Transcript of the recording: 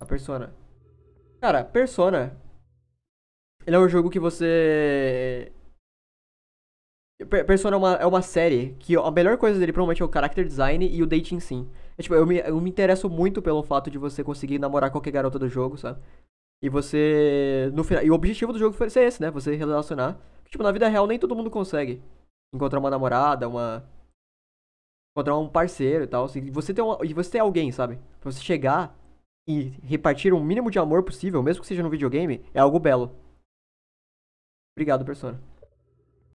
A Persona. Cara, Persona. Ele é um jogo que você. Eh, Persona é uma, é uma série que a melhor coisa dele provavelmente é o character design e o dating sim. É, tipo, eu me, eu me interesso muito pelo fato de você conseguir namorar qualquer garota do jogo, sabe? E você. No final, e o objetivo do jogo foi ser esse, né? Você relacionar. Tipo, na vida real nem todo mundo consegue encontrar uma namorada, uma. Encontrar um parceiro e tal. Assim, você tem uma, e você ter alguém, sabe? Pra você chegar e repartir o mínimo de amor possível, mesmo que seja no videogame, é algo belo. Obrigado, Persona.